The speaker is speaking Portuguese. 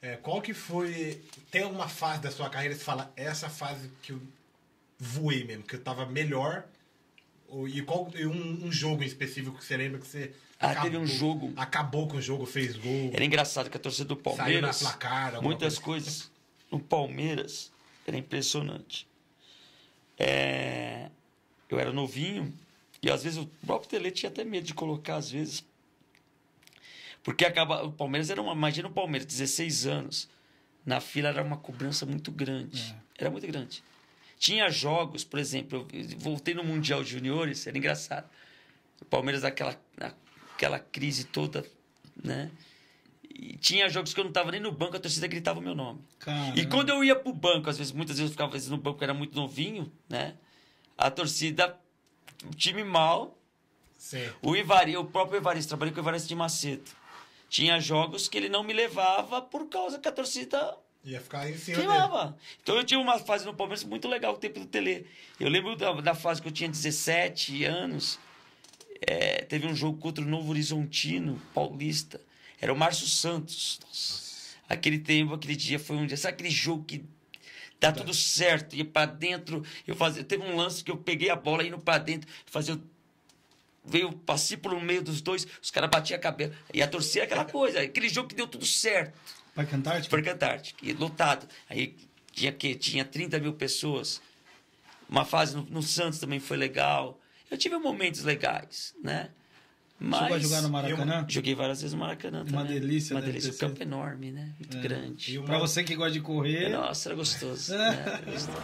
É, qual que foi. Tem alguma fase da sua carreira que você fala, essa fase que eu voei mesmo, que eu tava melhor? Ou, e qual e um, um, jogo em específico que você lembra que você. Ah, acabou, teve um jogo. Acabou com o jogo, fez gol. Era engraçado que a torcida do Palmeiras. Saiu na placar, Muitas coisa. coisas. No Palmeiras era impressionante. É, eu era novinho e às vezes o próprio Tele tinha até medo de colocar, às vezes, porque acaba, o Palmeiras era uma. Imagina o Palmeiras, 16 anos. Na fila era uma cobrança muito grande. É. Era muito grande. Tinha jogos, por exemplo, eu voltei no Mundial de Juniores, era engraçado. O Palmeiras naquela, naquela crise toda, né? E tinha jogos que eu não estava nem no banco, a torcida gritava o meu nome. Caramba. E quando eu ia pro banco, às vezes, muitas vezes eu ficava às vezes, no banco, era muito novinho, né? A torcida, o time mal. Certo. O Ivari, o próprio Ivari trabalhei com o Evaristo de Macedo. Tinha jogos que ele não me levava por causa que a torcida Ia ficar em cima Queimava. Dele. Então eu tive uma fase no Palmeiras muito legal, o tempo do Tele. Eu lembro da, da fase que eu tinha 17 anos. É, teve um jogo contra o Novo Horizontino, paulista. Era o Márcio Santos. Nossa. Aquele tempo, aquele dia foi um dia. Sabe aquele jogo que dá tá. tudo certo? Ia para dentro. Eu fazia, teve um lance que eu peguei a bola indo para dentro, fazia veio passei pelo meio dos dois, os caras batiam a cabeça. E a torcida é aquela coisa, aquele jogo que deu tudo certo. Parque cantar Parque cantar e lotado. Aí tinha que Tinha 30 mil pessoas. Uma fase no, no, Santos também foi legal. Eu tive momentos legais, né? Mas Você vai jogar no Maracanã? joguei várias vezes no Maracanã também. Uma delícia, Uma né, delícia. O campo é enorme, né? Muito é. grande. E uma... pra você que gosta de correr. Nossa, era gostoso. né? Era gostoso.